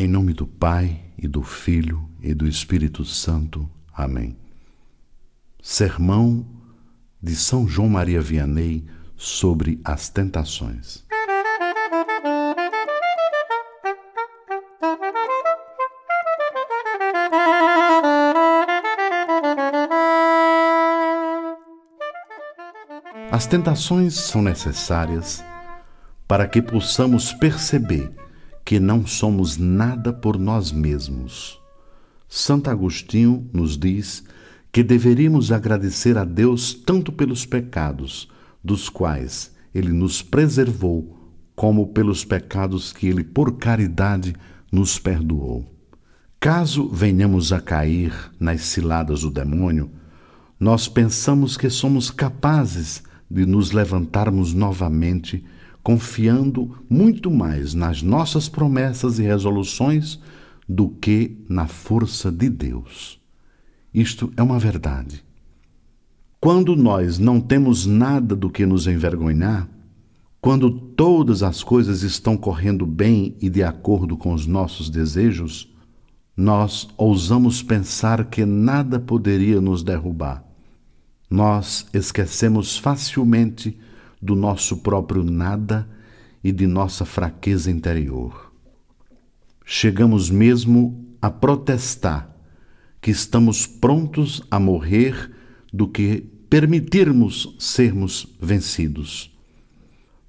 Em nome do Pai e do Filho e do Espírito Santo. Amém. Sermão de São João Maria Vianney sobre as tentações. As tentações são necessárias para que possamos perceber que não somos nada por nós mesmos. Santo Agostinho nos diz que deveríamos agradecer a Deus tanto pelos pecados dos quais ele nos preservou, como pelos pecados que ele, por caridade, nos perdoou. Caso venhamos a cair nas ciladas do demônio, nós pensamos que somos capazes de nos levantarmos novamente confiando muito mais nas nossas promessas e resoluções do que na força de Deus. Isto é uma verdade. Quando nós não temos nada do que nos envergonhar, quando todas as coisas estão correndo bem e de acordo com os nossos desejos, nós ousamos pensar que nada poderia nos derrubar. Nós esquecemos facilmente do nosso próprio nada e de nossa fraqueza interior. Chegamos mesmo a protestar que estamos prontos a morrer do que permitirmos sermos vencidos.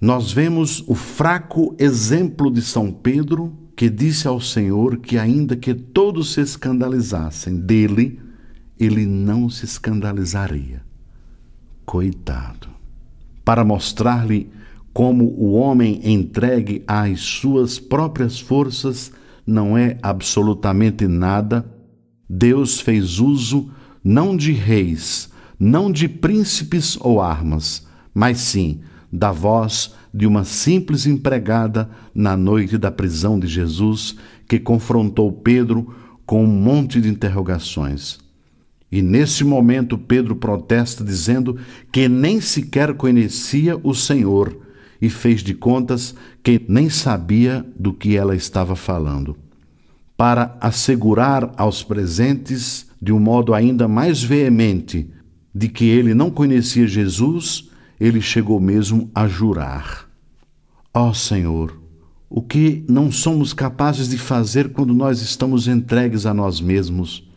Nós vemos o fraco exemplo de São Pedro, que disse ao Senhor que, ainda que todos se escandalizassem dele, ele não se escandalizaria. Coitado para mostrar-lhe como o homem entregue às suas próprias forças não é absolutamente nada, Deus fez uso não de reis, não de príncipes ou armas, mas sim da voz de uma simples empregada na noite da prisão de Jesus, que confrontou Pedro com um monte de interrogações. E nesse momento Pedro protesta, dizendo que nem sequer conhecia o Senhor e fez de contas que nem sabia do que ela estava falando. Para assegurar aos presentes, de um modo ainda mais veemente, de que ele não conhecia Jesus, ele chegou mesmo a jurar: Ó oh, Senhor, o que não somos capazes de fazer quando nós estamos entregues a nós mesmos?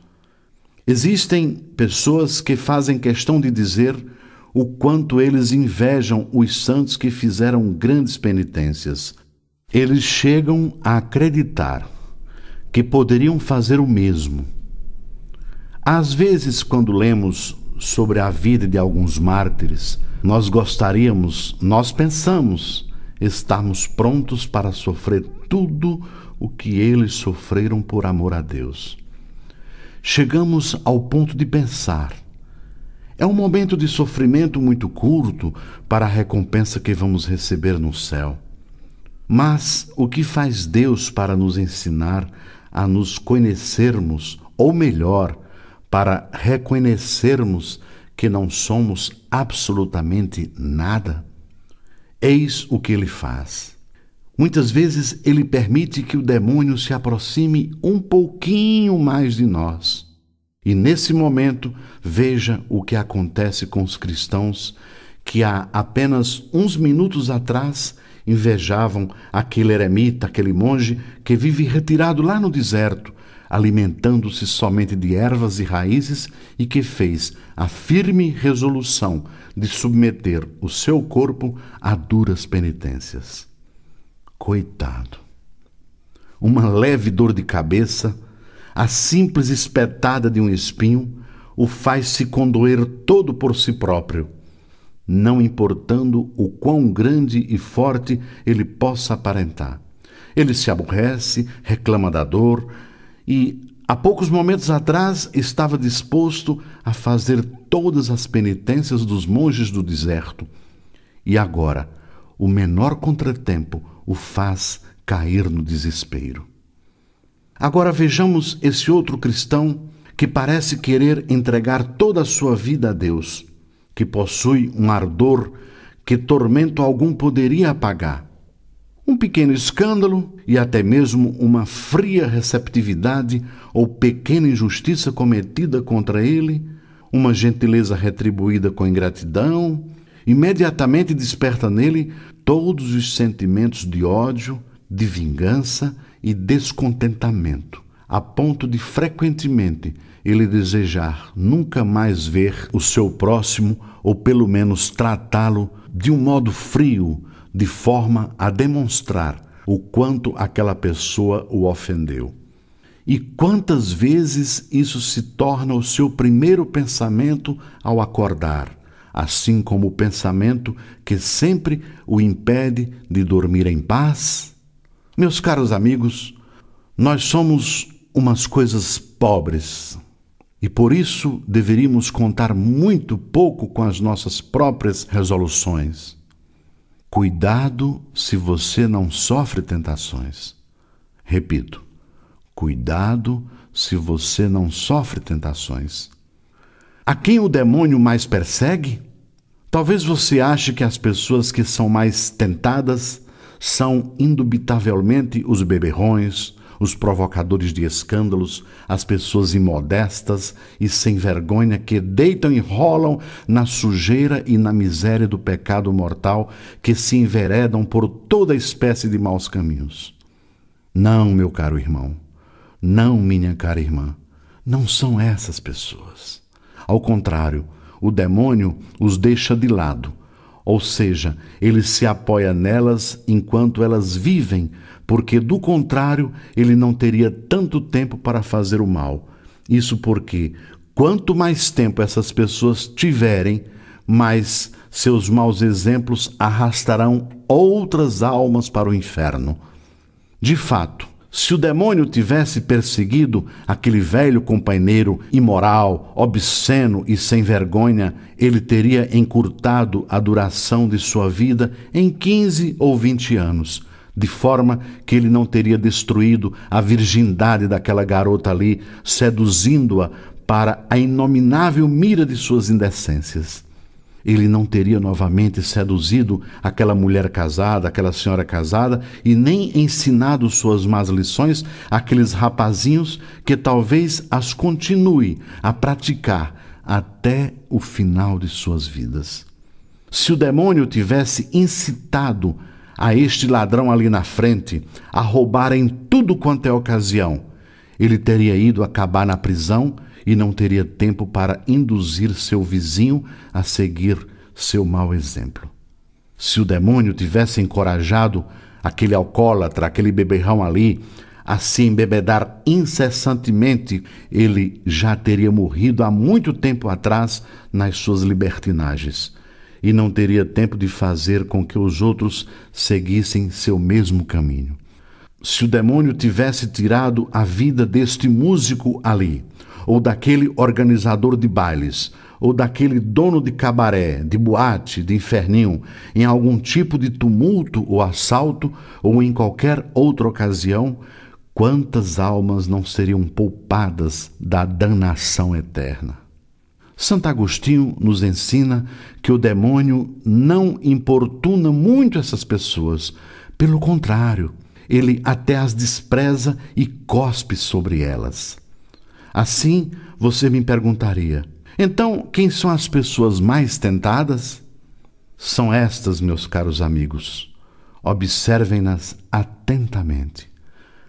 Existem pessoas que fazem questão de dizer o quanto eles invejam os santos que fizeram grandes penitências. Eles chegam a acreditar que poderiam fazer o mesmo. Às vezes, quando lemos sobre a vida de alguns mártires, nós gostaríamos, nós pensamos, estarmos prontos para sofrer tudo o que eles sofreram por amor a Deus chegamos ao ponto de pensar. É um momento de sofrimento muito curto para a recompensa que vamos receber no céu. Mas o que faz Deus para nos ensinar a nos conhecermos, ou melhor, para reconhecermos que não somos absolutamente nada? Eis o que ele faz. Muitas vezes ele permite que o demônio se aproxime um pouquinho mais de nós. E nesse momento, veja o que acontece com os cristãos que há apenas uns minutos atrás invejavam aquele eremita, aquele monge que vive retirado lá no deserto, alimentando-se somente de ervas e raízes e que fez a firme resolução de submeter o seu corpo a duras penitências. Coitado. Uma leve dor de cabeça, a simples espetada de um espinho, o faz se condoer todo por si próprio, não importando o quão grande e forte ele possa aparentar. Ele se aborrece, reclama da dor e, há poucos momentos atrás, estava disposto a fazer todas as penitências dos monges do deserto. E agora, o menor contratempo o faz cair no desespero. Agora vejamos esse outro cristão que parece querer entregar toda a sua vida a Deus, que possui um ardor que tormento algum poderia apagar. Um pequeno escândalo e até mesmo uma fria receptividade ou pequena injustiça cometida contra ele, uma gentileza retribuída com ingratidão, imediatamente desperta nele todos os sentimentos de ódio, de vingança e descontentamento, a ponto de frequentemente ele desejar nunca mais ver o seu próximo ou pelo menos tratá-lo de um modo frio, de forma a demonstrar o quanto aquela pessoa o ofendeu. E quantas vezes isso se torna o seu primeiro pensamento ao acordar, assim como o pensamento que sempre o impede de dormir em paz? Meus caros amigos, nós somos umas coisas pobres e por isso deveríamos contar muito pouco com as nossas próprias resoluções. Cuidado se você não sofre tentações. Repito, cuidado se você não sofre tentações a quem o demônio mais persegue? Talvez você ache que as pessoas que são mais tentadas são indubitavelmente os beberrões, os provocadores de escândalos, as pessoas imodestas e sem vergonha que deitam e rolam na sujeira e na miséria do pecado mortal, que se enveredam por toda espécie de maus caminhos. Não, meu caro irmão, não, minha cara irmã, não são essas pessoas. Ao contrário, o demônio os deixa de lado, ou seja, ele se apoia nelas enquanto elas vivem, porque do contrário ele não teria tanto tempo para fazer o mal. Isso porque quanto mais tempo essas pessoas tiverem, mais seus maus exemplos arrastarão outras almas para o inferno. De fato, se o demônio tivesse perseguido aquele velho companheiro imoral, obsceno e sem vergonha, ele teria encurtado a duração de sua vida em 15 ou 20 anos, de forma que ele não teria destruído a virgindade daquela garota ali, seduzindo-a para a inominável mira de suas indecências ele não teria novamente seduzido aquela mulher casada, aquela senhora casada, e nem ensinado suas más lições àqueles rapazinhos que talvez as continue a praticar até o final de suas vidas. Se o demônio tivesse incitado a este ladrão ali na frente a roubar em tudo quanto é ocasião, ele teria ido acabar na prisão e não teria tempo para induzir seu vizinho a seguir seu mau exemplo. Se o demônio tivesse encorajado aquele alcoólatra, aquele beberrão ali, a se embebedar incessantemente, ele já teria morrido há muito tempo atrás nas suas libertinagens e não teria tempo de fazer com que os outros seguissem seu mesmo caminho. Se o demônio tivesse tirado a vida deste músico ali, ou daquele organizador de bailes, ou daquele dono de cabaré, de boate, de inferninho, em algum tipo de tumulto ou assalto, ou em qualquer outra ocasião, quantas almas não seriam poupadas da danação eterna? Santo Agostinho nos ensina que o demônio não importuna muito essas pessoas. Pelo contrário, ele até as despreza e cospe sobre elas. Assim, você me perguntaria: então, quem são as pessoas mais tentadas? São estas, meus caros amigos. Observem-nas atentamente.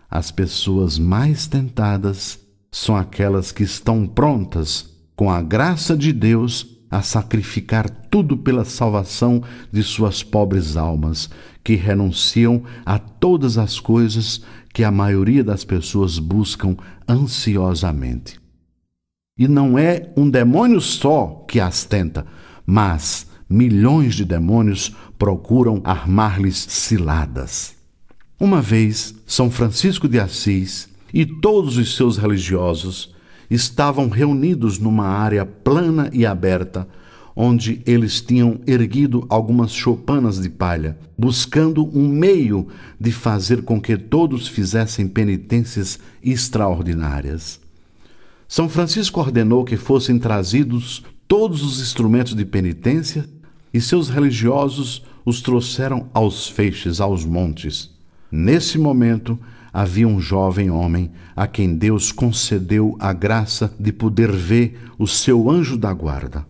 As pessoas mais tentadas são aquelas que estão prontas, com a graça de Deus, a sacrificar tudo pela salvação de suas pobres almas, que renunciam a todas as coisas que a maioria das pessoas buscam ansiosamente. E não é um demônio só que as tenta, mas milhões de demônios procuram armar-lhes ciladas. Uma vez, São Francisco de Assis e todos os seus religiosos estavam reunidos numa área plana e aberta onde eles tinham erguido algumas choupanas de palha, buscando um meio de fazer com que todos fizessem penitências extraordinárias. São Francisco ordenou que fossem trazidos todos os instrumentos de penitência e seus religiosos os trouxeram aos feixes, aos montes. Nesse momento, havia um jovem homem a quem Deus concedeu a graça de poder ver o seu anjo da guarda.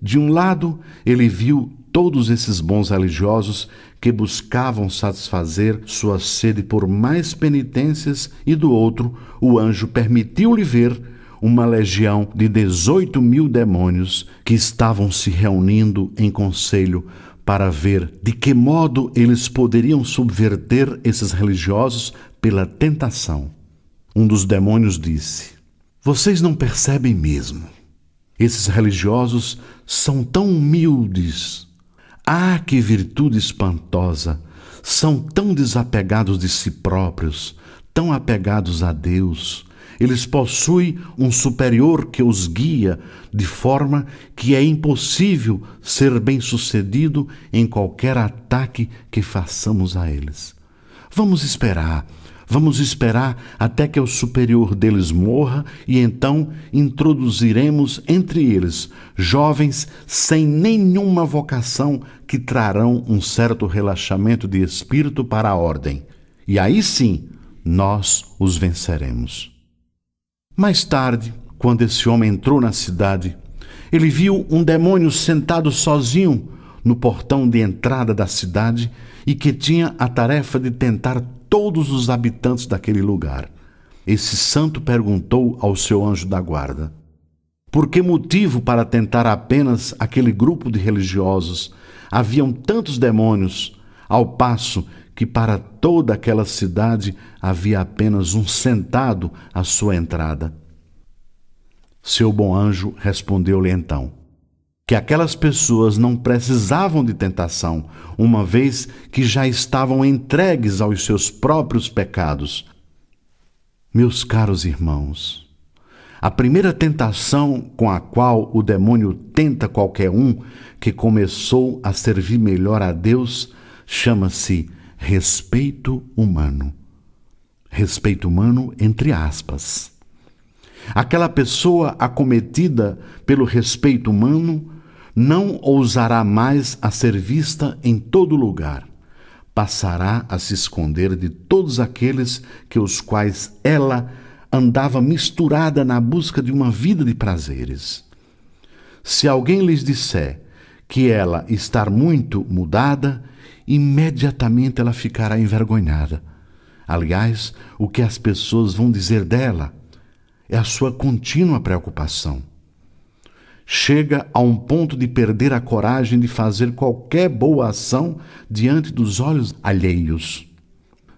De um lado, ele viu todos esses bons religiosos que buscavam satisfazer sua sede por mais penitências, e do outro, o anjo permitiu-lhe ver uma legião de 18 mil demônios que estavam se reunindo em conselho para ver de que modo eles poderiam subverter esses religiosos pela tentação. Um dos demônios disse: Vocês não percebem mesmo esses religiosos são tão humildes. Ah, que virtude espantosa! São tão desapegados de si próprios, tão apegados a Deus. Eles possuem um superior que os guia, de forma que é impossível ser bem-sucedido em qualquer ataque que façamos a eles. Vamos esperar Vamos esperar até que o superior deles morra e então introduziremos entre eles jovens sem nenhuma vocação que trarão um certo relaxamento de espírito para a ordem. E aí sim, nós os venceremos. Mais tarde, quando esse homem entrou na cidade, ele viu um demônio sentado sozinho no portão de entrada da cidade e que tinha a tarefa de tentar todos os habitantes daquele lugar. Esse santo perguntou ao seu anjo da guarda: Por que motivo para tentar apenas aquele grupo de religiosos haviam tantos demônios, ao passo que para toda aquela cidade havia apenas um sentado à sua entrada? Seu bom anjo respondeu-lhe então: que aquelas pessoas não precisavam de tentação, uma vez que já estavam entregues aos seus próprios pecados. Meus caros irmãos, a primeira tentação com a qual o demônio tenta qualquer um que começou a servir melhor a Deus chama-se respeito humano. Respeito humano entre aspas. Aquela pessoa acometida pelo respeito humano não ousará mais a ser vista em todo lugar. Passará a se esconder de todos aqueles que os quais ela andava misturada na busca de uma vida de prazeres. Se alguém lhes disser que ela está muito mudada, imediatamente ela ficará envergonhada. Aliás, o que as pessoas vão dizer dela é a sua contínua preocupação chega a um ponto de perder a coragem de fazer qualquer boa ação diante dos olhos alheios.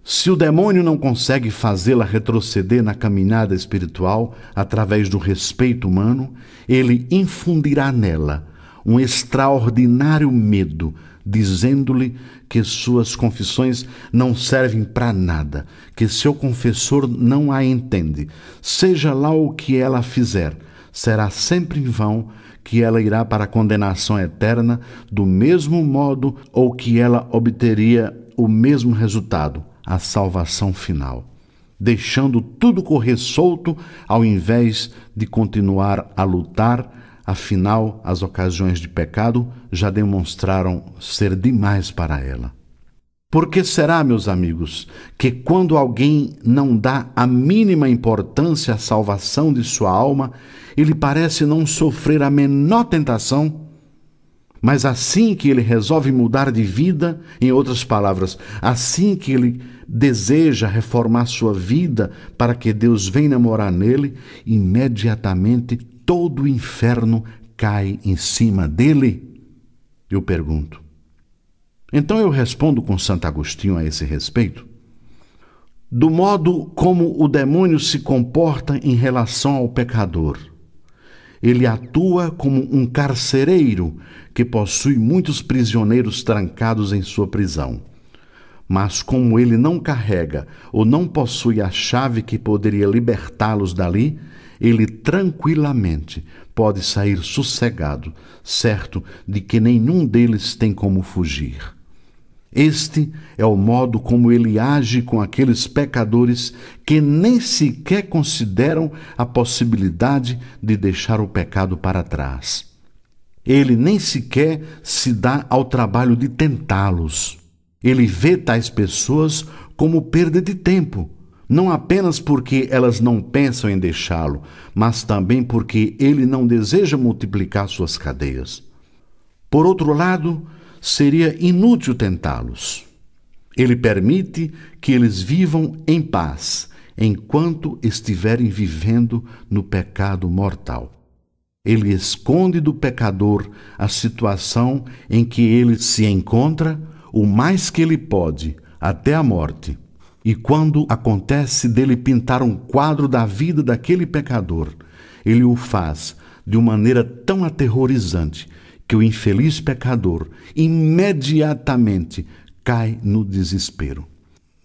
Se o demônio não consegue fazê-la retroceder na caminhada espiritual através do respeito humano, ele infundirá nela um extraordinário medo, dizendo-lhe que suas confissões não servem para nada, que seu confessor não a entende, seja lá o que ela fizer será sempre em vão, que ela irá para a condenação eterna, do mesmo modo ou que ela obteria o mesmo resultado, a salvação final, deixando tudo correr solto ao invés de continuar a lutar. Afinal, as ocasiões de pecado já demonstraram ser demais para ela. por que será, meus amigos, que quando alguém não dá a mínima importância à salvação de sua alma, ele parece não sofrer a menor tentação, mas assim que ele resolve mudar de vida, em outras palavras, assim que ele deseja reformar sua vida para que Deus venha morar nele, imediatamente todo o inferno cai em cima dele? Eu pergunto. Então eu respondo com Santo Agostinho a esse respeito. Do modo como o demônio se comporta em relação ao pecador ele atua como um carcereiro que possui muitos prisioneiros trancados em sua prisão. Mas como ele não carrega ou não possui a chave que poderia libertá-los dali, ele tranquilamente pode sair sossegado, certo de que nenhum deles tem como fugir. Este é o modo como ele age com aqueles pecadores que nem sequer consideram a possibilidade de deixar o pecado para trás. Ele nem sequer se dá ao trabalho de tentá-los. Ele vê tais pessoas como perda de tempo, não apenas porque elas não pensam em deixá-lo, mas também porque ele não deseja multiplicar suas cadeias. Por outro lado, seria inútil tentá-los. Ele permite que eles vivam em paz enquanto estiverem vivendo no pecado mortal. Ele esconde do pecador a situação em que ele se encontra o mais que ele pode, até a morte. E quando acontece dele pintar um quadro da vida daquele pecador, ele o faz de uma maneira tão aterrorizante que o infeliz pecador imediatamente cai no desespero.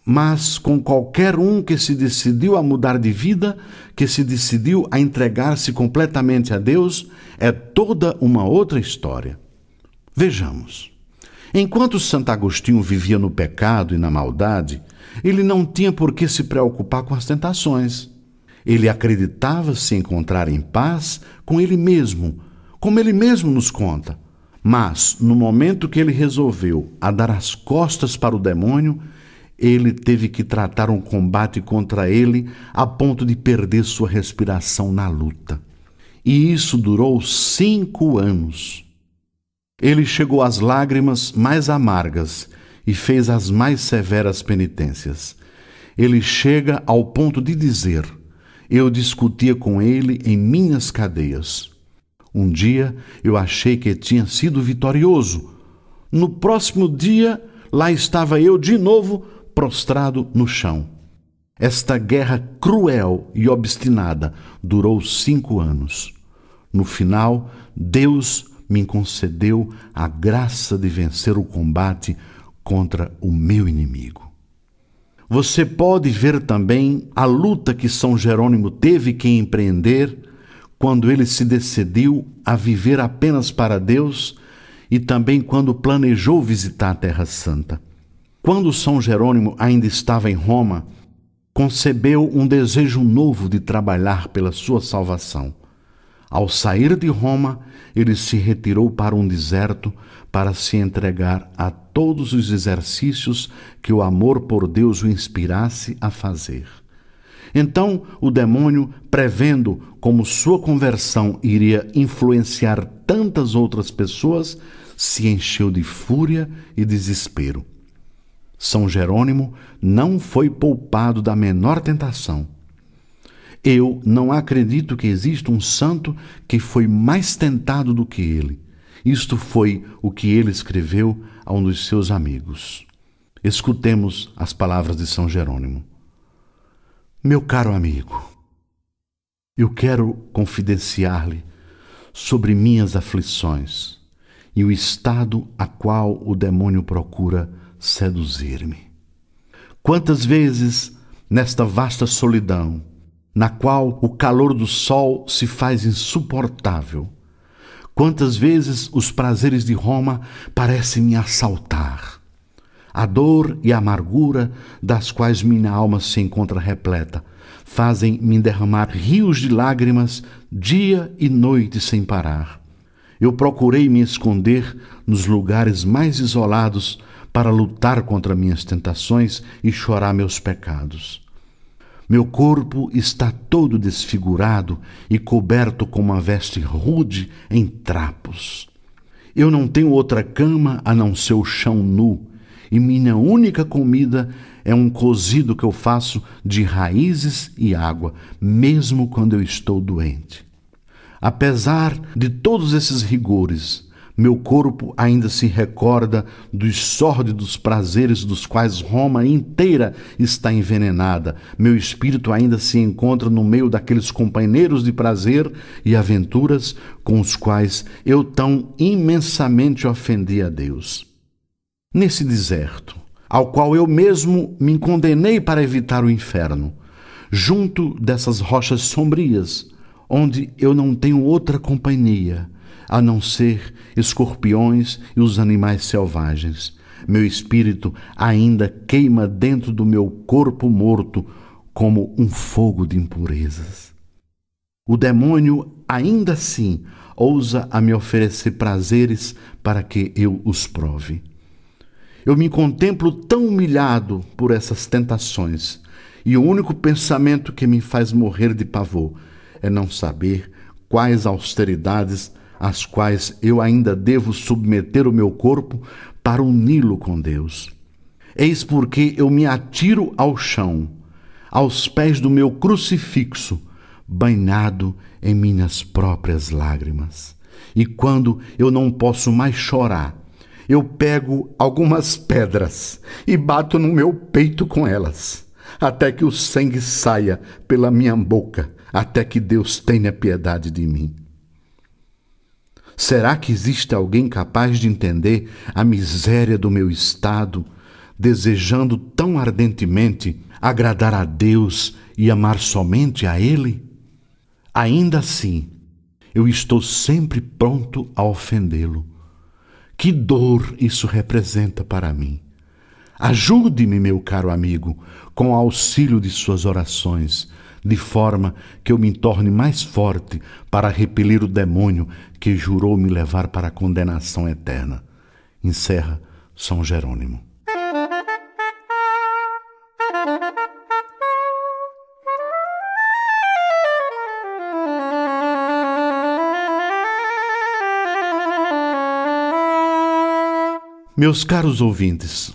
Mas com qualquer um que se decidiu a mudar de vida, que se decidiu a entregar-se completamente a Deus, é toda uma outra história. Vejamos. Enquanto Santo Agostinho vivia no pecado e na maldade, ele não tinha por que se preocupar com as tentações. Ele acreditava se encontrar em paz com ele mesmo como ele mesmo nos conta. Mas, no momento que ele resolveu a dar as costas para o demônio, ele teve que tratar um combate contra ele a ponto de perder sua respiração na luta. E isso durou cinco anos. Ele chegou às lágrimas mais amargas e fez as mais severas penitências. Ele chega ao ponto de dizer: Eu discutia com ele em minhas cadeias. Um dia eu achei que tinha sido vitorioso. No próximo dia, lá estava eu de novo prostrado no chão. Esta guerra cruel e obstinada durou cinco anos. No final, Deus me concedeu a graça de vencer o combate contra o meu inimigo. Você pode ver também a luta que São Jerônimo teve que empreender quando ele se decidiu a viver apenas para Deus e também quando planejou visitar a Terra Santa. Quando São Jerônimo ainda estava em Roma, concebeu um desejo novo de trabalhar pela sua salvação. Ao sair de Roma, ele se retirou para um deserto para se entregar a todos os exercícios que o amor por Deus o inspirasse a fazer. Então, o demônio, prevendo como sua conversão iria influenciar tantas outras pessoas, se encheu de fúria e desespero. São Jerônimo não foi poupado da menor tentação. Eu não acredito que exista um santo que foi mais tentado do que ele. Isto foi o que ele escreveu a um dos seus amigos. Escutemos as palavras de São Jerônimo. Meu caro amigo, eu quero confidenciar-lhe sobre minhas aflições e o estado a qual o demônio procura seduzir-me. Quantas vezes nesta vasta solidão, na qual o calor do sol se faz insuportável, quantas vezes os prazeres de Roma parecem me assaltar a dor e a amargura das quais minha alma se encontra repleta fazem-me derramar rios de lágrimas dia e noite sem parar. Eu procurei me esconder nos lugares mais isolados para lutar contra minhas tentações e chorar meus pecados. Meu corpo está todo desfigurado e coberto com uma veste rude em trapos. Eu não tenho outra cama a não ser o chão nu e minha única comida é um cozido que eu faço de raízes e água, mesmo quando eu estou doente. Apesar de todos esses rigores, meu corpo ainda se recorda dos sórdidos prazeres dos quais Roma inteira está envenenada. Meu espírito ainda se encontra no meio daqueles companheiros de prazer e aventuras com os quais eu tão imensamente ofendi a Deus nesse deserto, ao qual eu mesmo me condenei para evitar o inferno, junto dessas rochas sombrias, onde eu não tenho outra companhia a não ser escorpiões e os animais selvagens. Meu espírito ainda queima dentro do meu corpo morto como um fogo de impurezas. O demônio, ainda assim, ousa a me oferecer prazeres para que eu os prove. Eu me contemplo tão humilhado por essas tentações, e o único pensamento que me faz morrer de pavor é não saber quais austeridades às quais eu ainda devo submeter o meu corpo para uni-lo com Deus. Eis porque eu me atiro ao chão, aos pés do meu crucifixo, banhado em minhas próprias lágrimas. E quando eu não posso mais chorar, eu pego algumas pedras e bato no meu peito com elas, até que o sangue saia pela minha boca, até que Deus tenha piedade de mim. Será que existe alguém capaz de entender a miséria do meu estado, desejando tão ardentemente agradar a Deus e amar somente a Ele? Ainda assim, eu estou sempre pronto a ofendê-lo que dor isso representa para mim. Ajude-me, meu caro amigo, com o auxílio de suas orações, de forma que eu me torne mais forte para repelir o demônio que jurou me levar para a condenação eterna. Encerra São Jerônimo. Meus caros ouvintes,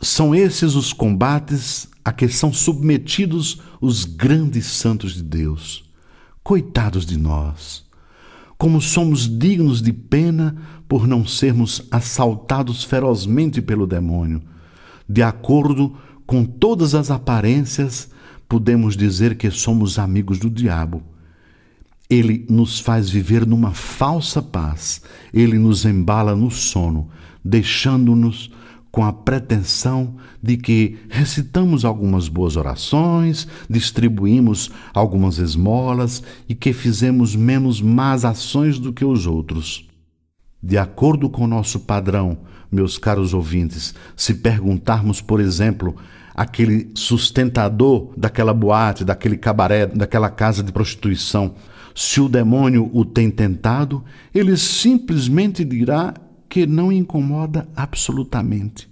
são esses os combates a que são submetidos os grandes santos de Deus. Coitados de nós! Como somos dignos de pena por não sermos assaltados ferozmente pelo demônio. De acordo com todas as aparências, podemos dizer que somos amigos do diabo. Ele nos faz viver numa falsa paz, ele nos embala no sono deixando-nos com a pretensão de que recitamos algumas boas orações, distribuímos algumas esmolas e que fizemos menos más ações do que os outros. De acordo com o nosso padrão, meus caros ouvintes, se perguntarmos, por exemplo, aquele sustentador daquela boate, daquele cabaré, daquela casa de prostituição, se o demônio o tem tentado, ele simplesmente dirá: que não incomoda absolutamente.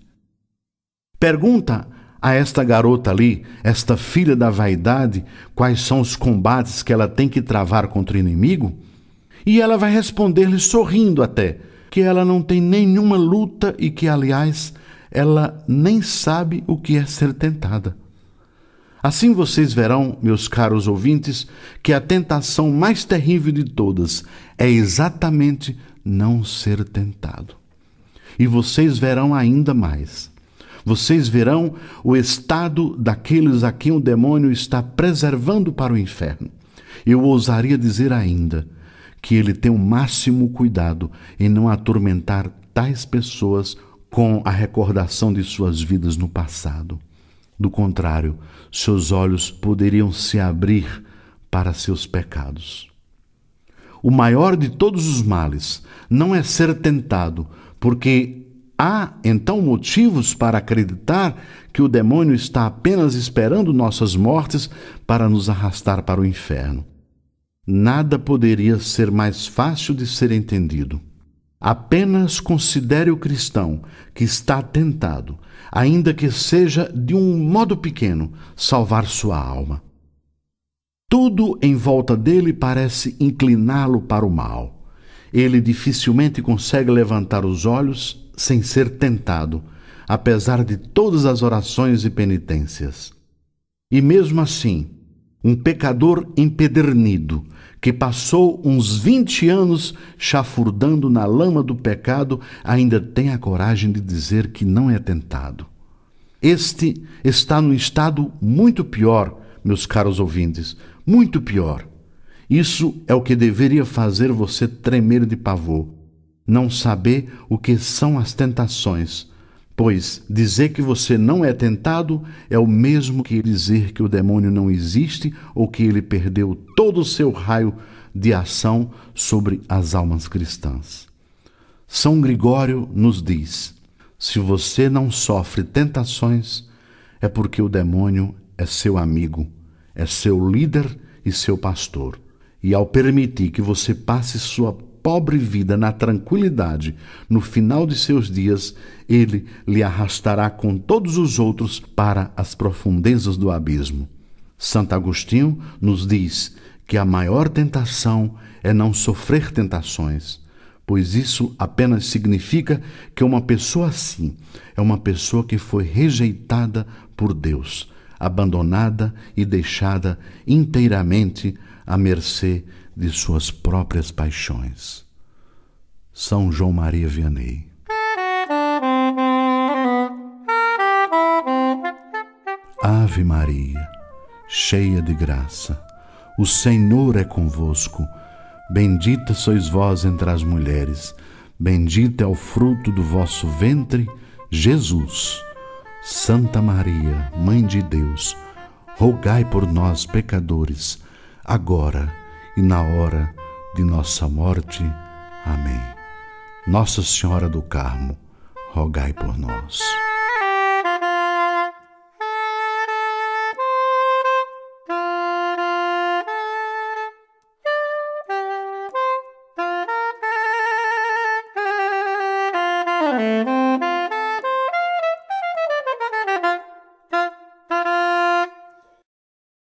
Pergunta a esta garota ali, esta filha da vaidade, quais são os combates que ela tem que travar contra o inimigo, e ela vai responder-lhe sorrindo até que ela não tem nenhuma luta e que, aliás, ela nem sabe o que é ser tentada. Assim vocês verão, meus caros ouvintes, que a tentação mais terrível de todas é exatamente não ser tentado. E vocês verão ainda mais. Vocês verão o estado daqueles a quem o demônio está preservando para o inferno. Eu ousaria dizer ainda que ele tem o máximo cuidado em não atormentar tais pessoas com a recordação de suas vidas no passado. Do contrário, seus olhos poderiam se abrir para seus pecados o maior de todos os males, não é ser tentado, porque há então motivos para acreditar que o demônio está apenas esperando nossas mortes para nos arrastar para o inferno. Nada poderia ser mais fácil de ser entendido. Apenas considere o cristão que está tentado, ainda que seja de um modo pequeno, salvar sua alma. Tudo em volta dele parece incliná-lo para o mal. Ele dificilmente consegue levantar os olhos sem ser tentado, apesar de todas as orações e penitências. E mesmo assim, um pecador empedernido, que passou uns 20 anos chafurdando na lama do pecado, ainda tem a coragem de dizer que não é tentado. Este está num estado muito pior, meus caros ouvintes, muito pior. Isso é o que deveria fazer você tremer de pavor, não saber o que são as tentações, pois dizer que você não é tentado é o mesmo que dizer que o demônio não existe ou que ele perdeu todo o seu raio de ação sobre as almas cristãs. São Gregório nos diz: se você não sofre tentações, é porque o demônio é seu amigo é seu líder e seu pastor. E ao permitir que você passe sua pobre vida na tranquilidade, no final de seus dias, ele lhe arrastará com todos os outros para as profundezas do abismo. Santo Agostinho nos diz que a maior tentação é não sofrer tentações, pois isso apenas significa que uma pessoa assim é uma pessoa que foi rejeitada por Deus abandonada e deixada inteiramente à mercê de suas próprias paixões. São João Maria Vianney. Ave Maria, cheia de graça, o Senhor é convosco. Bendita sois vós entre as mulheres, bendito é o fruto do vosso ventre, Jesus. Santa Maria, Mãe de Deus, rogai por nós, pecadores, agora e na hora de nossa morte. Amém. Nossa Senhora do Carmo, rogai por nós.